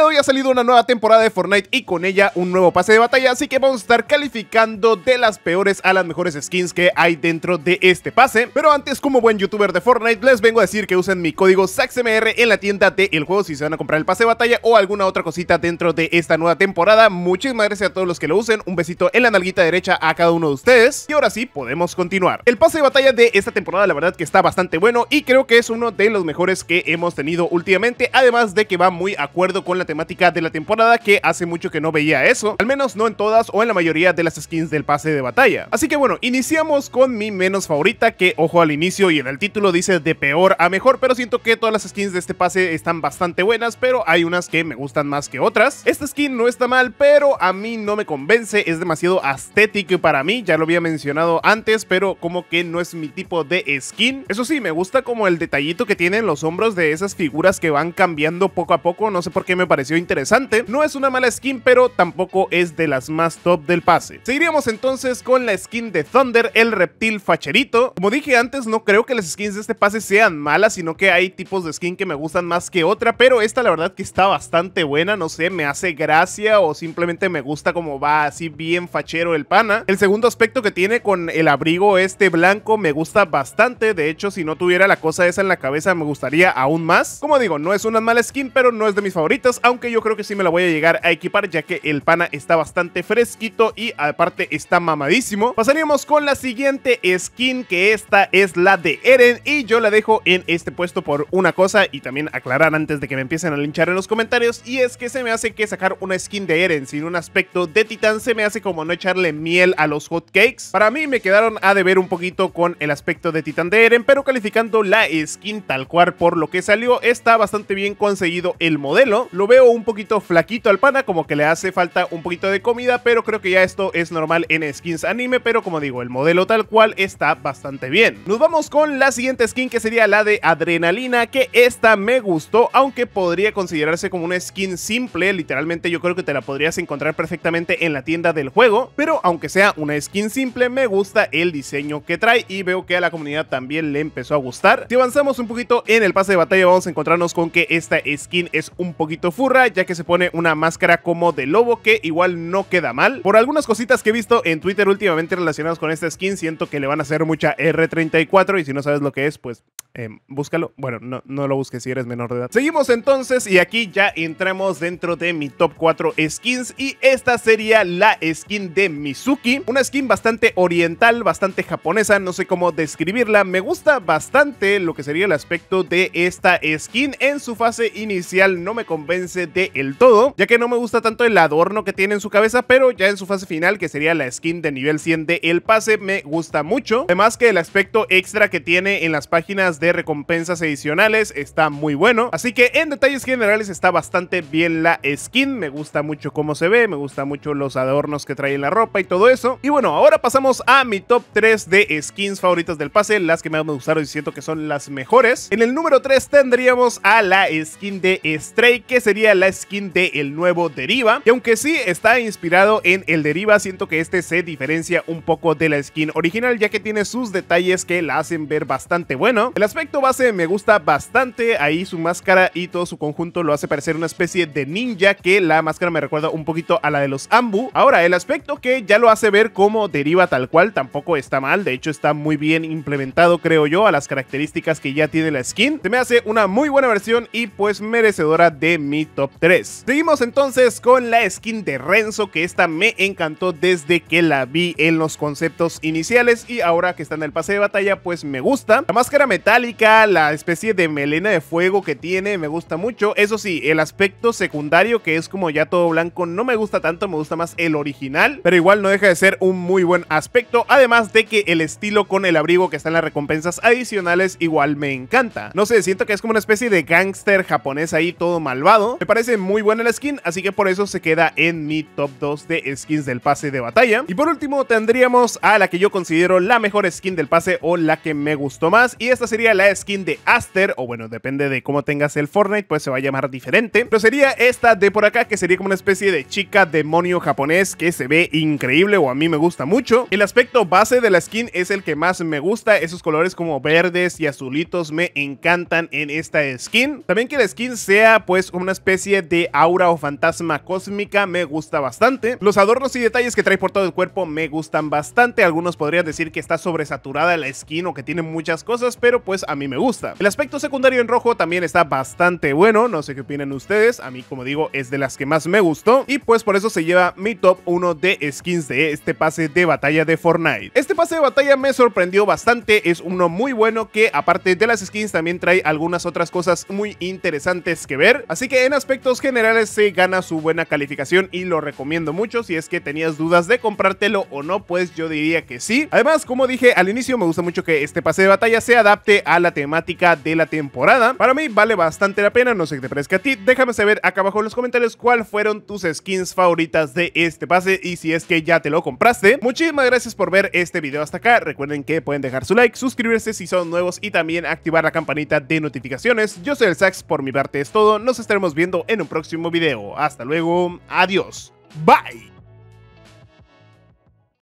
hoy ha salido una nueva temporada de Fortnite y con ella un nuevo pase de batalla, así que vamos a estar calificando de las peores a las mejores skins que hay dentro de este pase. Pero antes, como buen youtuber de Fortnite, les vengo a decir que usen mi código SAXMR en la tienda del juego si se van a comprar el pase de batalla o alguna otra cosita dentro de esta nueva temporada. Muchísimas gracias a todos los que lo usen, un besito en la nalguita derecha a cada uno de ustedes. Y ahora sí, podemos continuar. El pase de batalla de esta temporada la verdad que está bastante bueno y creo que es uno de los mejores que hemos tenido últimamente, además de que va muy acuerdo con la temática de la temporada que hace mucho que no veía eso, al menos no en todas o en la mayoría de las skins del pase de batalla. Así que bueno, iniciamos con mi menos favorita que ojo al inicio y en el título dice de peor a mejor, pero siento que todas las skins de este pase están bastante buenas, pero hay unas que me gustan más que otras. Esta skin no está mal, pero a mí no me convence, es demasiado estético para mí, ya lo había mencionado antes, pero como que no es mi tipo de skin. Eso sí, me gusta como el detallito que tienen los hombros de esas figuras que van cambiando poco a poco, no sé por qué me parece pareció interesante. No es una mala skin, pero tampoco es de las más top del pase. Seguiríamos entonces con la skin de Thunder, el reptil facherito. Como dije antes, no creo que las skins de este pase sean malas, sino que hay tipos de skin que me gustan más que otra, pero esta la verdad que está bastante buena, no sé, me hace gracia o simplemente me gusta como va así bien fachero el pana. El segundo aspecto que tiene con el abrigo este blanco me gusta bastante, de hecho si no tuviera la cosa esa en la cabeza me gustaría aún más. Como digo, no es una mala skin, pero no es de mis favoritas, aunque yo creo que sí me la voy a llegar a equipar ya que el pana está bastante fresquito y aparte está mamadísimo. Pasaríamos con la siguiente skin que esta es la de Eren y yo la dejo en este puesto por una cosa y también aclarar antes de que me empiecen a linchar en los comentarios y es que se me hace que sacar una skin de Eren sin un aspecto de titán se me hace como no echarle miel a los hotcakes. Para mí me quedaron a deber un poquito con el aspecto de titán de Eren pero calificando la skin tal cual por lo que salió está bastante bien conseguido el modelo. Lo veo veo un poquito flaquito al pana, como que le hace falta un poquito de comida, pero creo que ya esto es normal en skins anime, pero como digo, el modelo tal cual está bastante bien. Nos vamos con la siguiente skin que sería la de Adrenalina, que esta me gustó, aunque podría considerarse como una skin simple, literalmente yo creo que te la podrías encontrar perfectamente en la tienda del juego, pero aunque sea una skin simple, me gusta el diseño que trae y veo que a la comunidad también le empezó a gustar. Si avanzamos un poquito en el pase de batalla, vamos a encontrarnos con que esta skin es un poquito full ya que se pone una máscara como de lobo que igual no queda mal. Por algunas cositas que he visto en Twitter últimamente relacionadas con esta skin, siento que le van a hacer mucha R34 y si no sabes lo que es, pues Em, búscalo. Bueno, no, no, lo busques si eres menor de edad. Seguimos entonces y aquí ya entramos dentro de mi top 4 skins y esta sería la skin de Mizuki. Una skin bastante oriental, bastante japonesa, no sé cómo describirla. Me gusta bastante lo que sería el aspecto de esta skin. En su fase inicial no me convence del todo, ya que no me gusta tanto el adorno que tiene en su cabeza, pero ya en su fase final, que sería la skin de nivel 100 de el pase, me gusta mucho. Además que el aspecto extra que tiene en las páginas de de recompensas adicionales, está muy bueno. Así que en detalles generales está bastante bien la skin, me gusta mucho cómo se ve, me gusta mucho los adornos que trae la ropa y todo eso. Y bueno, ahora pasamos a mi top 3 de skins favoritas del pase, las que más me gustaron y siento que son las mejores. En el número 3 tendríamos a la skin de Stray, que sería la skin de el nuevo Deriva. Y aunque sí está inspirado en el Deriva, siento que este se diferencia un poco de la skin original, ya que tiene sus detalles que la hacen ver bastante bueno. El aspecto base me gusta bastante, ahí su máscara y todo su conjunto lo hace parecer una especie de ninja que la máscara me recuerda un poquito a la de los Ambu. Ahora, el aspecto que ya lo hace ver como deriva tal cual tampoco está mal, de hecho está muy bien implementado creo yo a las características que ya tiene la skin. Se me hace una muy buena versión y pues merecedora de mi top 3. Seguimos entonces con la skin de Renzo que esta me encantó desde que la vi en los conceptos iniciales y ahora que está en el pase de batalla pues me gusta. La máscara metálica la especie de melena de fuego que tiene, me gusta mucho. Eso sí, el aspecto secundario, que es como ya todo blanco, no me gusta tanto, me gusta más el original, pero igual no deja de ser un muy buen aspecto, además de que el estilo con el abrigo que está en las recompensas adicionales igual me encanta. No sé, siento que es como una especie de gángster japonés ahí todo malvado. Me parece muy buena la skin, así que por eso se queda en mi top 2 de skins del pase de batalla. Y por último tendríamos a la que yo considero la mejor skin del pase o la que me gustó más, y esta sería la skin de Aster, o bueno, depende de cómo tengas el Fortnite, pues se va a llamar diferente. Pero sería esta de por acá, que sería como una especie de chica demonio japonés que se ve increíble o a mí me gusta mucho. El aspecto base de la skin es el que más me gusta, esos colores como verdes y azulitos me encantan en esta skin. También que la skin sea pues una especie de aura o fantasma cósmica me gusta bastante. Los adornos y detalles que trae por todo el cuerpo me gustan bastante. Algunos podrían decir que está sobresaturada la skin o que tiene muchas cosas, pero pues pues a mí me gusta. El aspecto secundario en rojo también está bastante bueno, no sé qué opinan ustedes, a mí como digo es de las que más me gustó y pues por eso se lleva mi top 1 de skins de este pase de batalla de Fortnite. Este pase de batalla me sorprendió bastante, es uno muy bueno que aparte de las skins también trae algunas otras cosas muy interesantes que ver, así que en aspectos generales se gana su buena calificación y lo recomiendo mucho si es que tenías dudas de comprártelo o no, pues yo diría que sí. Además, como dije al inicio, me gusta mucho que este pase de batalla se adapte a la temática de la temporada. Para mí vale bastante la pena, no sé qué te parezca a ti. Déjame saber acá abajo en los comentarios cuál fueron tus skins favoritas de este pase y si es que ya te lo compraste. Muchísimas gracias por ver este video hasta acá. Recuerden que pueden dejar su like, suscribirse si son nuevos y también activar la campanita de notificaciones. Yo soy el Sax, por mi parte es todo. Nos estaremos viendo en un próximo video. Hasta luego, adiós, bye.